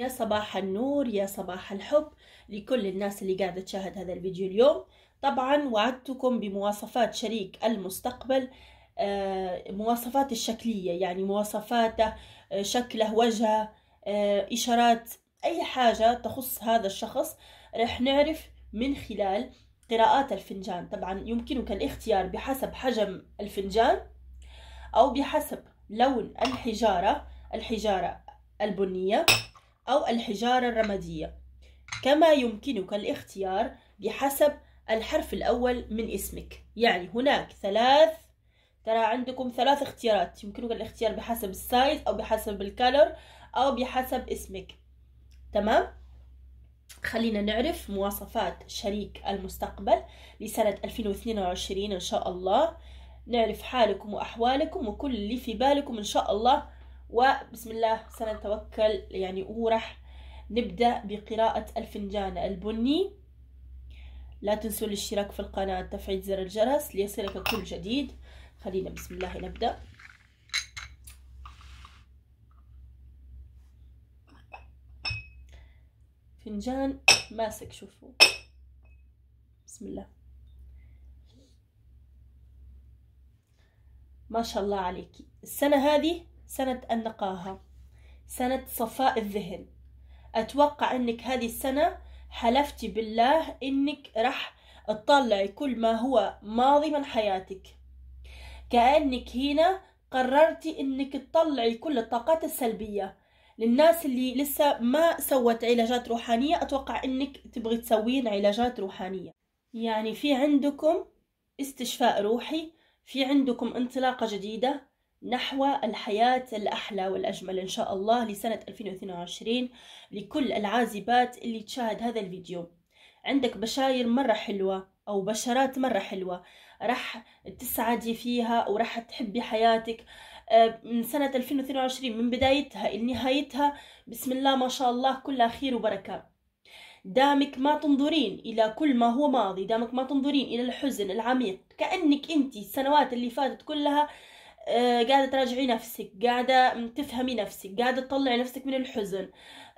يا صباح النور يا صباح الحب لكل الناس اللي قاعدة تشاهد هذا الفيديو اليوم طبعا وعدتكم بمواصفات شريك المستقبل آه، مواصفات الشكلية يعني مواصفاته آه، شكله وجهه آه، إشارات أي حاجة تخص هذا الشخص رح نعرف من خلال قراءات الفنجان طبعا يمكنك الاختيار بحسب حجم الفنجان أو بحسب لون الحجارة الحجارة البنية أو الحجارة الرمادية كما يمكنك الاختيار بحسب الحرف الأول من اسمك يعني هناك ثلاث ترى عندكم ثلاث اختيارات يمكنك الاختيار بحسب السايز أو بحسب الكالر أو بحسب اسمك تمام؟ خلينا نعرف مواصفات شريك المستقبل لسنة 2022 إن شاء الله نعرف حالكم وأحوالكم وكل اللي في بالكم إن شاء الله وبسم الله سنتوكل يعني وراح نبدأ بقراءة الفنجان البني لا تنسوا الاشتراك في القناة تفعيل زر الجرس ليصلك كل جديد خلينا بسم الله نبدأ فنجان ماسك شوفوا بسم الله ما شاء الله عليكي السنة هذه سنة النقاهة سنة صفاء الذهن أتوقع أنك هذه السنة حلفتي بالله أنك راح تطلعي كل ما هو ماضي من حياتك كأنك هنا قررتي أنك تطلعي كل الطاقات السلبية للناس اللي لسه ما سوت علاجات روحانية أتوقع أنك تبغي تسوين علاجات روحانية يعني في عندكم استشفاء روحي في عندكم انطلاقة جديدة نحو الحياة الأحلى والأجمل إن شاء الله لسنة 2022 لكل العازبات اللي تشاهد هذا الفيديو عندك بشاير مرة حلوة أو بشرات مرة حلوة رح تسعدي فيها ورح تحبي حياتك آه، من سنة 2022 من بدايتها لنهايتها بسم الله ما شاء الله كلها خير وبركة دامك ما تنظرين إلى كل ما هو ماضي دامك ما تنظرين إلى الحزن العميق كأنك أنت السنوات اللي فاتت كلها آه، قاعدة تراجعي نفسك قاعدة تفهمي نفسك قاعدة تطلعي نفسك من الحزن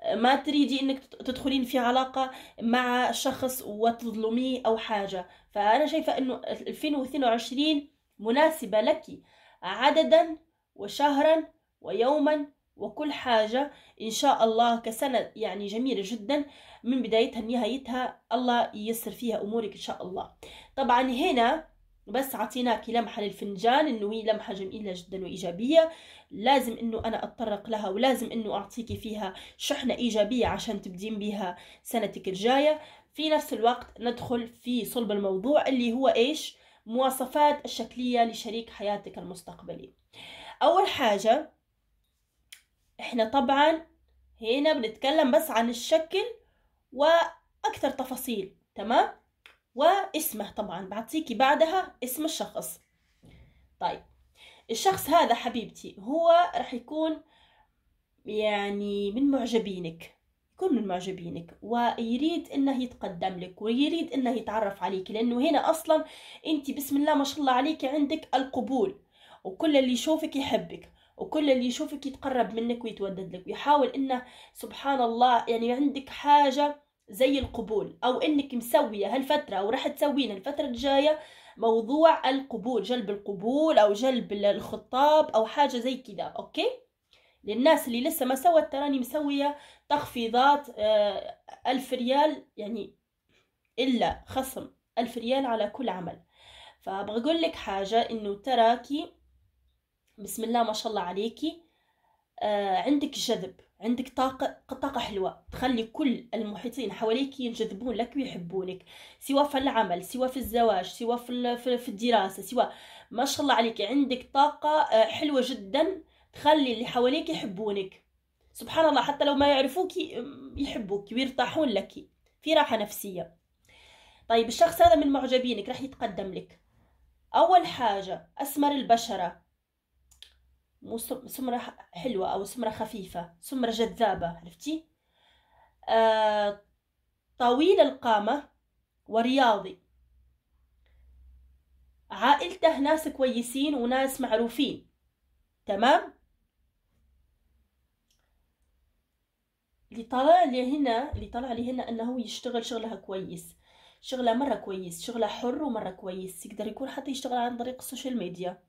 آه، ما تريدي انك تدخلين في علاقة مع شخص وتظلميه او حاجة فانا شايفة انه 2022 مناسبة لك عددا وشهرا ويوما وكل حاجة إن شاء الله كسنة يعني جميلة جدا من بدايتها لنهايتها الله ييسر فيها أمورك إن شاء الله طبعا هنا بس عطيناك لمحة للفنجان انه هي لمحة جميلة جدا وايجابية لازم انه انا اتطرق لها ولازم انه اعطيكي فيها شحنة ايجابية عشان تبدين بها سنتك الجاية في نفس الوقت ندخل في صلب الموضوع اللي هو ايش مواصفات الشكلية لشريك حياتك المستقبلي اول حاجة احنا طبعا هنا بنتكلم بس عن الشكل واكثر تفاصيل تمام واسمه طبعا بعطيكي بعدها اسم الشخص طيب الشخص هذا حبيبتي هو راح يكون يعني من معجبينك يكون من معجبينك ويريد انه يتقدم لك ويريد انه يتعرف عليك لانه هنا اصلا انت بسم الله ما شاء الله عليك عندك القبول وكل اللي يشوفك يحبك وكل اللي يشوفك يتقرب منك ويتودد لك ويحاول انه سبحان الله يعني عندك حاجه زي القبول او انك مسويه هالفتره او راح تسوين الفتره الجايه موضوع القبول جلب القبول او جلب الخطاب او حاجه زي كذا اوكي للناس اللي لسه ما سوت تراني مسويه تخفيضات آه، ألف ريال يعني الا خصم ألف ريال على كل عمل فابغى اقول لك حاجه انه تراكي بسم الله ما شاء الله عليكي آه، عندك جذب عندك طاقة طاقة حلوة تخلي كل المحيطين حواليك ينجذبون لك ويحبونك سواء في العمل سواء في الزواج سواء في في الدراسة سواء ما شاء الله عليك عندك طاقة آه، حلوة جدا تخلي اللي حواليك يحبونك سبحان الله حتى لو ما يعرفوك يحبوك ويرتاحون لك في راحة نفسية طيب الشخص هذا من معجبينك راح يتقدم لك أول حاجة أسمر البشرة سمره حلوه او سمره خفيفه سمره جذابه عرفتي آه طويل القامه ورياضي عائلته ناس كويسين وناس معروفين تمام اللي طلع لي هنا اللي طلع لي هنا انه يشتغل شغلها كويس شغله مره كويس شغله حر ومره كويس يقدر يكون حتى يشتغل عن طريق السوشيال ميديا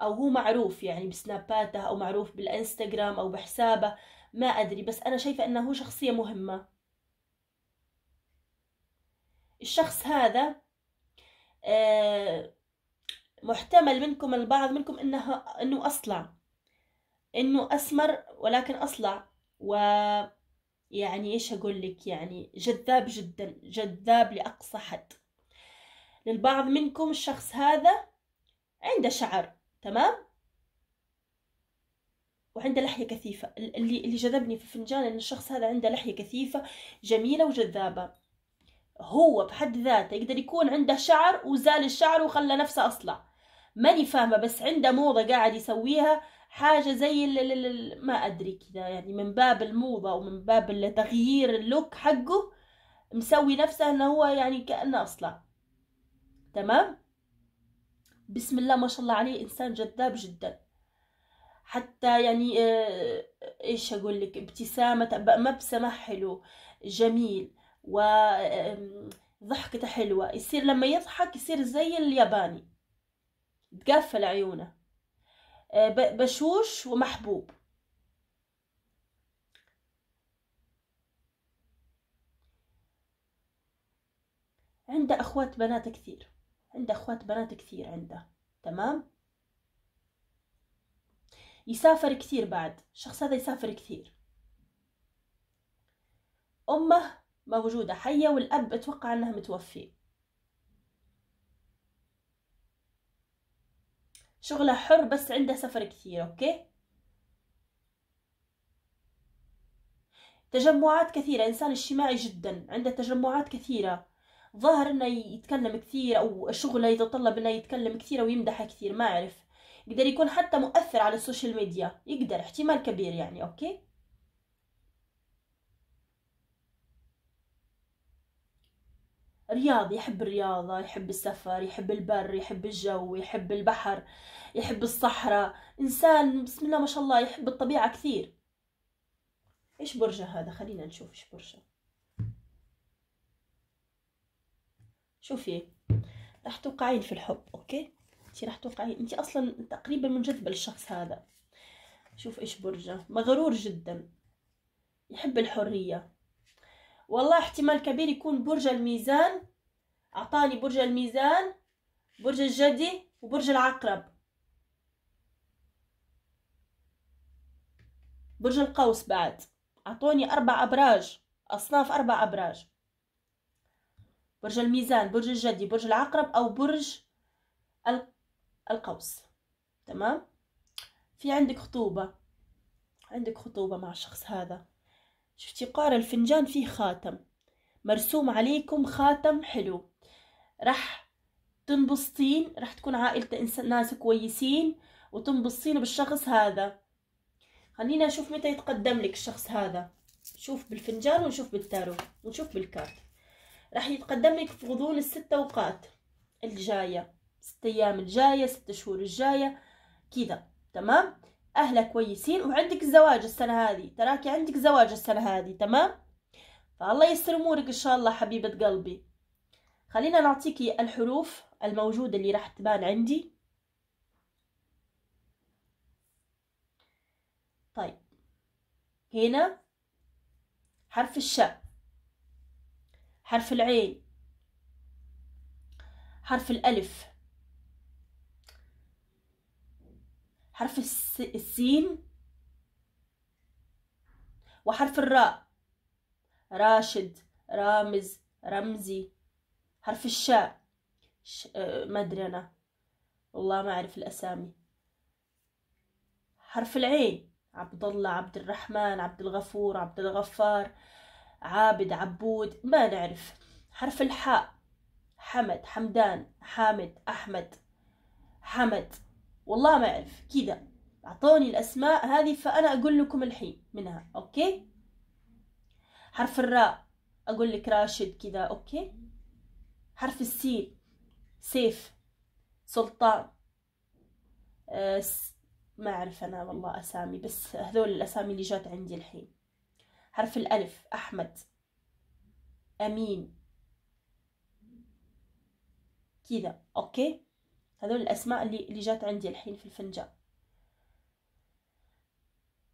او هو معروف يعني بسناباته او معروف بالانستغرام او بحسابه ما ادري بس انا شايفه انه هو شخصيه مهمه الشخص هذا آه، محتمل منكم البعض منكم انه انه اصلع انه اسمر ولكن اصلع و يعني ايش اقول لك يعني جذاب جدا جذاب لاقصى حد للبعض منكم الشخص هذا عنده شعر تمام وعنده لحية كثيفة اللي اللي جذبني في فنجان ان الشخص هذا عنده لحية كثيفة جميلة وجذابة هو بحد ذاته يقدر يكون عنده شعر وزال الشعر وخلى نفسه اصلع ماني فاهمة بس عنده موضة قاعد يسويها حاجة زي ال ال ال ما ادري كذا يعني من باب الموضة ومن باب تغيير اللوك حقه مسوي نفسه انه هو يعني كأنه اصلع تمام بسم الله ما شاء الله عليه انسان جذاب جدا حتى يعني آه، آه، ايش اقول لك ابتسامه مبسمه حلو جميل و ضحكته حلوة يصير لما يضحك يصير زي الياباني تقفل عيونه آه، بشوش ومحبوب عنده أخوات بنات كثير عنده أخوات بنات كثير عنده تمام يسافر كثير بعد الشخص هذا يسافر كثير أمه موجودة حية والأب أتوقع أنه متوفي شغله حر بس عنده سفر كثير أوكي تجمعات كثيرة إنسان اجتماعي جدا عنده تجمعات كثيرة ظاهر انه يتكلم كثير او شغله يتطلب انه يتكلم كثير او يمدح كثير ما اعرف يقدر يكون حتى مؤثر على السوشيال ميديا يقدر احتمال كبير يعني اوكي رياضي يحب الرياضة يحب السفر يحب البر يحب الجو يحب البحر يحب الصحراء إنسان بسم الله ما شاء الله يحب الطبيعة كثير إيش برجه هذا خلينا نشوف إيش برجه شوفي راح توقعين في الحب اوكي انت راح توقعين انت اصلا تقريبا منجذبه للشخص هذا شوف ايش برجه مغرور جدا يحب الحريه والله احتمال كبير يكون برج الميزان اعطاني برج الميزان برج الجدي وبرج العقرب برج القوس بعد اعطوني اربع ابراج اصناف اربع ابراج برج الميزان برج الجدي برج العقرب أو برج القوس تمام في عندك خطوبة عندك خطوبة مع الشخص هذا شفتي قارة الفنجان فيه خاتم مرسوم عليكم خاتم حلو راح تنبسطين راح تكون عائلة ناس كويسين وتنبسطين بالشخص هذا خلينا نشوف متى يتقدم لك الشخص هذا نشوف بالفنجان ونشوف بالتارو ونشوف بالكارت راح يتقدم لك في غضون الست اوقات الجايه ست ايام الجايه ست شهور الجايه كذا تمام اهلك كويسين وعندك الزواج السنه هذه تراكي عندك زواج السنه هذه تمام فالله يسر امورك ان شاء الله حبيبه قلبي خلينا نعطيكي الحروف الموجوده اللي راح تبان عندي طيب هنا حرف الشاء حرف العين حرف الألف حرف السين وحرف الراء راشد رامز رمزي حرف الشاء ش... آه، ما أدري أنا والله ما أعرف الأسامي حرف العين عبد الله عبد الرحمن عبد الغفور عبد الغفار عابد عبود ما نعرف حرف الحاء حمد حمدان حامد أحمد حمد والله ما أعرف كذا أعطوني الأسماء هذه فأنا أقول لكم الحين منها أوكي حرف الراء أقول لك راشد كذا أوكي حرف السين سيف سلطان أس... آه، ما أعرف أنا والله أسامي بس هذول الأسامي اللي جات عندي الحين حرف الألف أحمد أمين كذا أوكي هذول الأسماء اللي اللي جات عندي الحين في الفنجان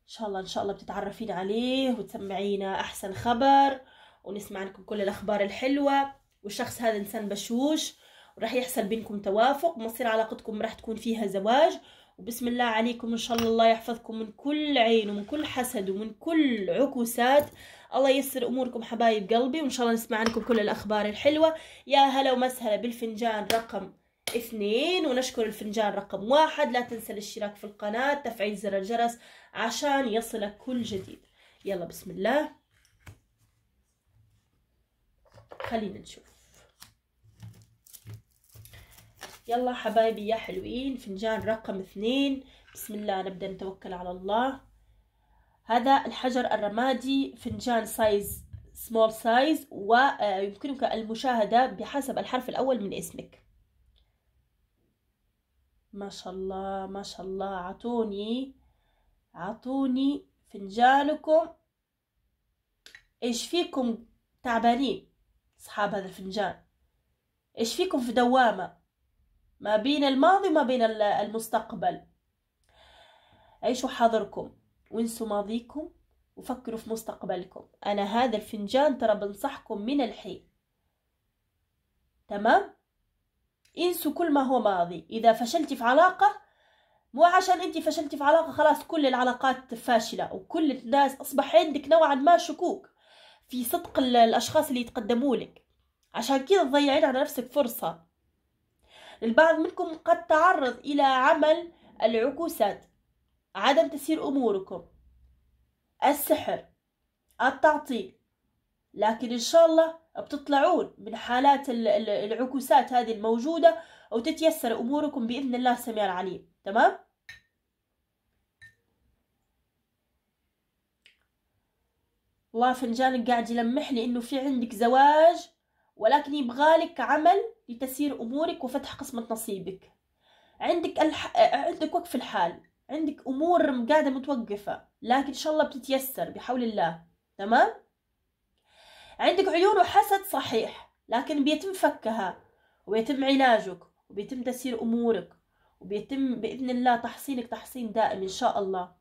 إن شاء الله إن شاء الله بتتعرفين عليه وتسمعينا أحسن خبر ونسمع عنكم كل الأخبار الحلوة والشخص هذا إنسان بشوش وراح يحصل بينكم توافق ومصير علاقتكم راح تكون فيها زواج وبسم الله عليكم ان شاء الله الله يحفظكم من كل عين ومن كل حسد ومن كل عكوسات الله ييسر اموركم حبايب قلبي وان شاء الله نسمع عنكم كل الاخبار الحلوه يا هلا ومسهلا بالفنجان رقم اثنين ونشكر الفنجان رقم واحد لا تنسى الاشتراك في القناه تفعيل زر الجرس عشان يصلك كل جديد يلا بسم الله خلينا نشوف يلا حبايبي يا حلوين فنجان رقم اثنين بسم الله نبدأ نتوكل على الله هذا الحجر الرمادي فنجان سايز سمول سايز ويمكنك المشاهدة بحسب الحرف الأول من اسمك ما شاء الله ما شاء الله عطوني عطوني فنجانكم ايش فيكم تعبانين اصحاب هذا الفنجان ايش فيكم في دوامة ما بين الماضي وما بين المستقبل عيشوا حاضركم وانسوا ماضيكم وفكروا في مستقبلكم أنا هذا الفنجان ترى بنصحكم من الحين تمام انسوا كل ما هو ماضي إذا فشلتي في علاقة مو عشان انت فشلتي في علاقة خلاص كل العلاقات فاشلة وكل الناس أصبح عندك نوعا ما شكوك في صدق الأشخاص اللي يتقدموا لك عشان كذا تضيعين على نفسك فرصة البعض منكم قد تعرض إلى عمل العكوسات عدم تسير أموركم السحر التعطيل لكن إن شاء الله بتطلعون من حالات العكوسات هذه الموجودة وتتيسر أموركم بإذن الله السميع العليم تمام؟ والله فنجانك قاعد يلمح لي إنه في عندك زواج ولكن يبغالك عمل لتسيير أمورك وفتح قسمة نصيبك عندك الح... عندك وقف الحال عندك أمور قاعدة متوقفة لكن إن شاء الله بتتيسر بحول الله تمام عندك عيون وحسد صحيح لكن بيتم فكها وبيتم علاجك وبيتم تسيير أمورك وبيتم بإذن الله تحصينك تحصين دائم إن شاء الله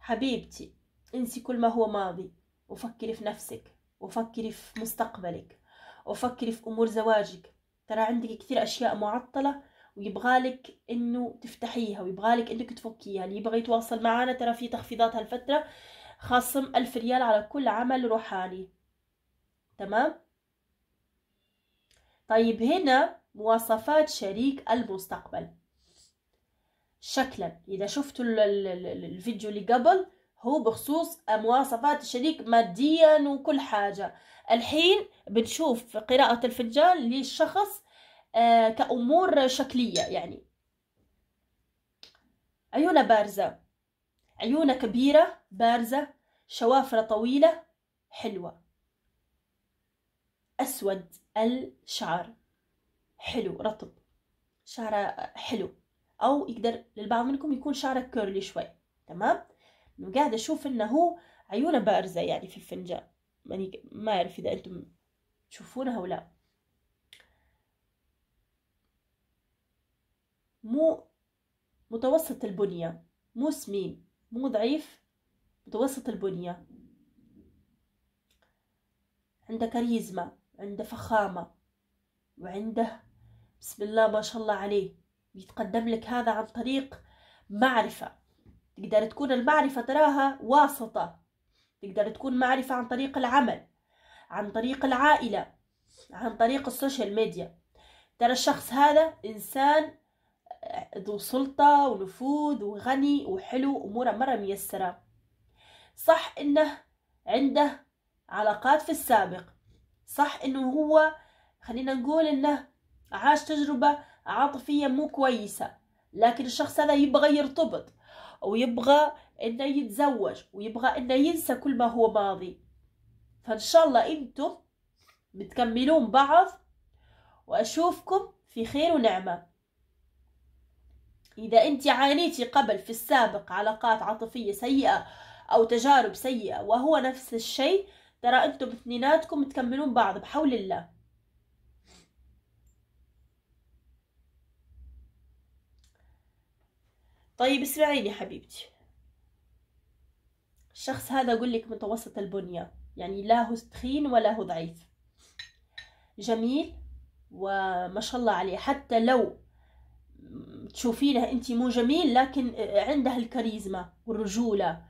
حبيبتي انسي كل ما هو ماضي وفكري في نفسك وفكري في مستقبلك وفكري في امور زواجك ترى عندك كثير اشياء معطله ويبغالك انه تفتحيها ويبغالك انك تفكيها اللي يبغى يتواصل معنا ترى في تخفيضات هالفتره خاصم ألف ريال على كل عمل روحاني تمام طيب هنا مواصفات شريك المستقبل شكلا اذا شفتوا الفيديو اللي قبل هو بخصوص مواصفات الشريك ماديا وكل حاجة الحين بنشوف قراءة الفنجان للشخص آه، كأمور شكلية يعني عيونة بارزة عيونة كبيرة بارزة شوافرة طويلة حلوة أسود الشعر حلو رطب شعره حلو أو يقدر للبعض منكم يكون شعره كيرلي شوي تمام قاعدة أشوف إنه عيونه بارزة يعني في الفنجان ماني ما أعرف إذا أنتم تشوفونها ولا مو متوسط البنية مو سمين مو ضعيف متوسط البنية عنده كاريزما عنده فخامة وعنده بسم الله ما شاء الله عليه يتقدم لك هذا عن طريق معرفة تقدر تكون المعرفة تراها واسطة تقدر تكون معرفة عن طريق العمل عن طريق العائلة عن طريق السوشيال ميديا ترى الشخص هذا إنسان آه، ذو سلطة ونفوذ وغني وحلو أموره مرة ميسرة صح إنه عنده علاقات في السابق صح إنه هو خلينا نقول إنه عاش تجربة عاطفية مو كويسة لكن الشخص هذا يبغى يرتبط ويبغى انه يتزوج ويبغى انه ينسى كل ما هو ماضي فان شاء الله انتم بتكملون بعض واشوفكم في خير ونعمه اذا انت عانيتي قبل في السابق علاقات عاطفيه سيئه او تجارب سيئه وهو نفس الشيء ترى انتم اثنيناتكم تكملون بعض بحول الله طيب اسمعي لي حبيبتي الشخص هذا أقول لك متوسط البنية يعني لا هو تخين ولا هو ضعيف جميل وما شاء الله عليه حتى لو تشوفينه انت مو جميل لكن عنده الكاريزما والرجولة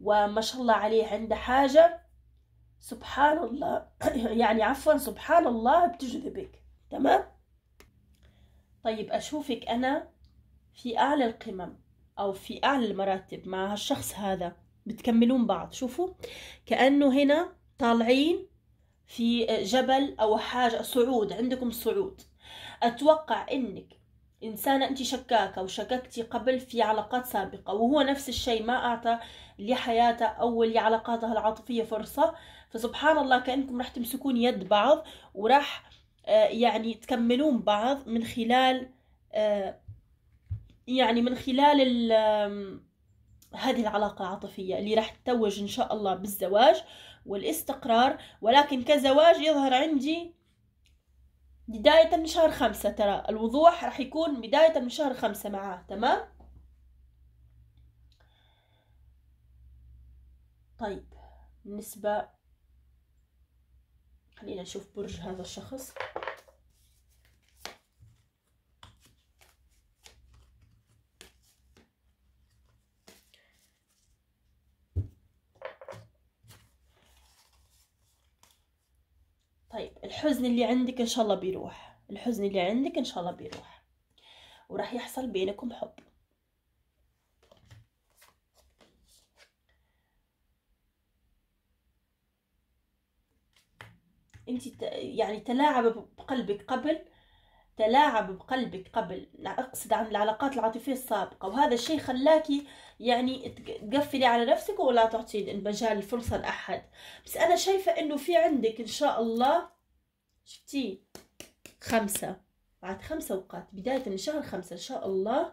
وما شاء الله عليه عنده حاجة سبحان الله يعني عفوا سبحان الله بتجذبك تمام طيب أشوفك أنا في أعلى القمم أو في أعلى المراتب مع هالشخص هذا بتكملون بعض شوفوا كأنه هنا طالعين في جبل أو حاجة صعود عندكم صعود أتوقع أنك إنسانة أنت شكاكة وشككتي قبل في علاقات سابقة وهو نفس الشيء ما أعطى لحياته أو لعلاقاته العاطفية فرصة فسبحان الله كأنكم راح تمسكون يد بعض وراح آه، يعني تكملون بعض من خلال آه، يعني من خلال هذه العلاقة العاطفية اللي راح تتوج إن شاء الله بالزواج والاستقرار ولكن كزواج يظهر عندي بداية من شهر خمسة ترى الوضوح راح يكون بداية من شهر خمسة معاه تمام طيب بالنسبة خلينا نشوف برج هذا الشخص الحزن اللي عندك ان شاء الله بيروح الحزن اللي عندك ان شاء الله بيروح وراح يحصل بينكم حب انت يعني تلاعب بقلبك قبل تلاعب بقلبك قبل اقصد عن العلاقات العاطفيه السابقه وهذا الشيء خلاكي يعني تقفلي على نفسك ولا تعطي المجال الفرصه لاحد بس انا شايفه انه في عندك ان شاء الله شفتي خمسة بعد خمسة وقات بداية من شهر خمسة إن شاء الله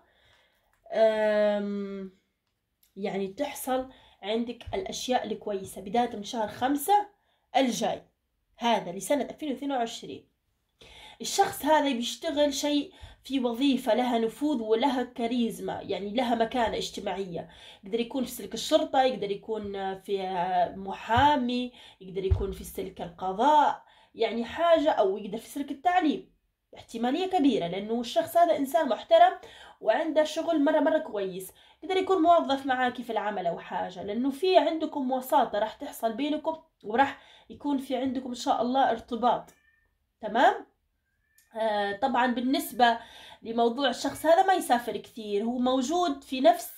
يعني تحصل عندك الأشياء الكويسة بداية من شهر خمسة الجاي هذا لسنة 2022 الشخص هذا بيشتغل شيء في وظيفة لها نفوذ ولها كاريزما يعني لها مكانة اجتماعية يقدر يكون في سلك الشرطة يقدر يكون في محامي يقدر يكون في سلك القضاء يعني حاجة أو يقدر في سلك التعليم احتمالية كبيرة لأنه الشخص هذا إنسان محترم وعنده شغل مرة مرة كويس يقدر يكون موظف معاكي في العمل أو حاجة لأنه في عندكم وساطة راح تحصل بينكم وراح يكون في عندكم إن شاء الله ارتباط تمام آه طبعا بالنسبة لموضوع الشخص هذا ما يسافر كثير هو موجود في نفس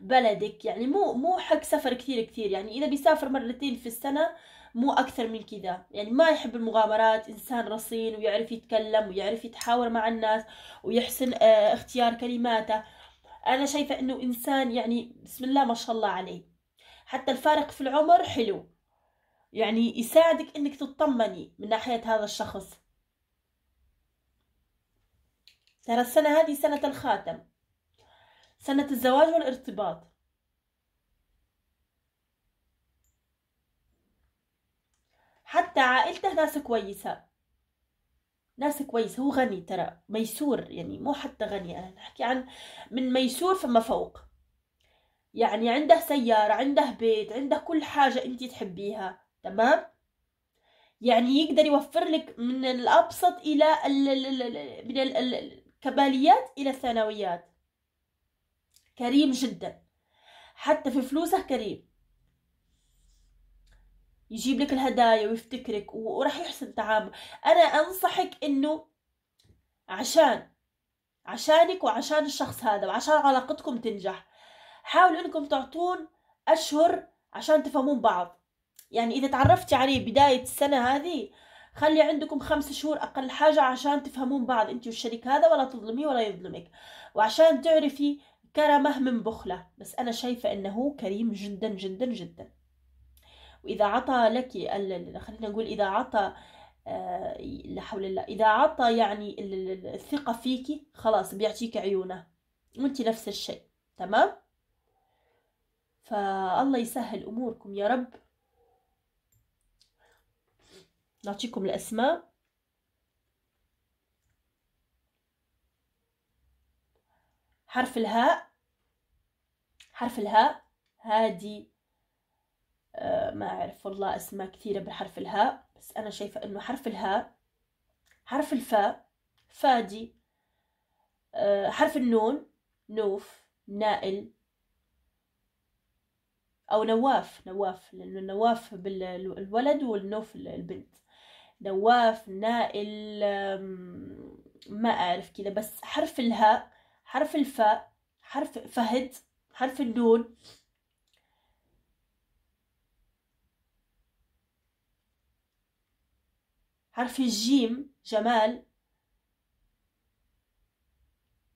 بلدك يعني مو مو حق سفر كثير كثير يعني إذا بيسافر مرتين في السنة مو أكثر من كذا يعني ما يحب المغامرات إنسان رصين ويعرف يتكلم ويعرف يتحاور مع الناس ويحسن آه، اختيار كلماته أنا شايفة إنه إنسان يعني بسم الله ما شاء الله عليه حتى الفارق في العمر حلو يعني يساعدك إنك تطمني من ناحية هذا الشخص ترى السنة هذه سنة الخاتم سنة الزواج والارتباط حتى عائلته ناس كويسة ناس كويسة هو غني ترى ميسور يعني مو حتى غني أنا نحكي عن من ميسور فما فوق يعني عنده سيارة عنده بيت عنده كل حاجة أنت تحبيها تمام يعني يقدر يوفر لك من الأبسط إلى ال ال من الكماليات إلى الثانويات كريم جدا حتى في فلوسه كريم يجيب لك الهدايا ويفتكرك وراح يحسن تعامل انا انصحك انه عشان عشانك وعشان الشخص هذا وعشان علاقتكم تنجح حاولوا انكم تعطون اشهر عشان تفهمون بعض يعني اذا تعرفتي يعني عليه بدايه السنه هذه خلي عندكم خمس شهور اقل حاجه عشان تفهمون بعض انت والشريك هذا ولا تظلميه ولا يظلمك وعشان تعرفي كرمه من بخله بس انا شايفه انه كريم جدا جدا جدا واذا عطى لك خلينا نقول اذا عطى آه، لا حول الله اذا عطى يعني الثقه فيك خلاص بيعطيك عيونه وانت نفس الشيء تمام فالله يسهل اموركم يا رب نعطيكم الاسماء حرف الهاء حرف الهاء هادي آه، ما أعرف والله أسماء كثيرة بالحرف الهاء بس أنا شايفة إنه حرف الهاء حرف الفاء فادي آه، حرف النون نوف نائل أو نواف نواف لأنه النواف بالولد والنوف البنت نواف نائل ما أعرف كذا بس حرف الهاء حرف الفاء حرف فهد حرف النون حرف الجيم جمال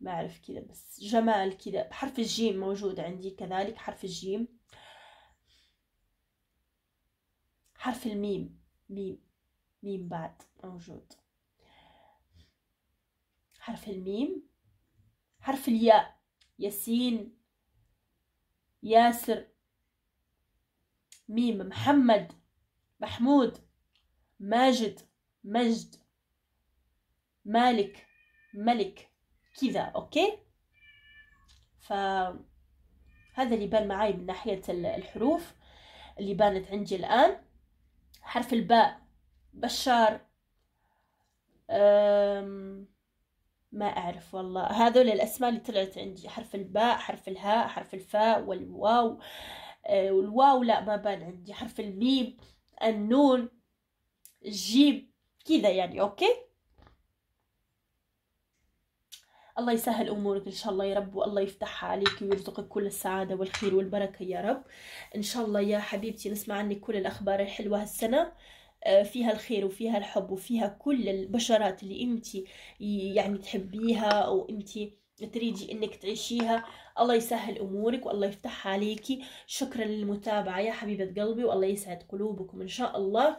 ما أعرف كذا بس جمال كذا حرف الجيم موجود عندي كذلك حرف الجيم حرف الميم ميم ميم بعد موجود حرف الميم حرف الياء ياسين ياسر ميم محمد محمود ماجد مجد مالك ملك كذا اوكي فهذا اللي بان معي من ناحية الحروف اللي بانت عندي الآن حرف الباء بشار أم ما أعرف والله هذول الأسماء اللي طلعت عندي حرف الباء حرف الهاء حرف الفاء والواو آه، والواو لا ما بان عندي حرف الميم النون الجيم كذا يعني اوكي الله يسهل امورك ان شاء الله يا رب والله يفتحها عليك ويرزقك كل السعاده والخير والبركه يا رب ان شاء الله يا حبيبتي نسمع عنك كل الاخبار الحلوه هالسنه آه، فيها الخير وفيها الحب وفيها كل البشرات اللي انت يعني تحبيها او انت تريدي انك تعيشيها الله يسهل امورك والله يفتحها عليكي شكرا للمتابعه يا حبيبه قلبي والله يسعد قلوبكم ان شاء الله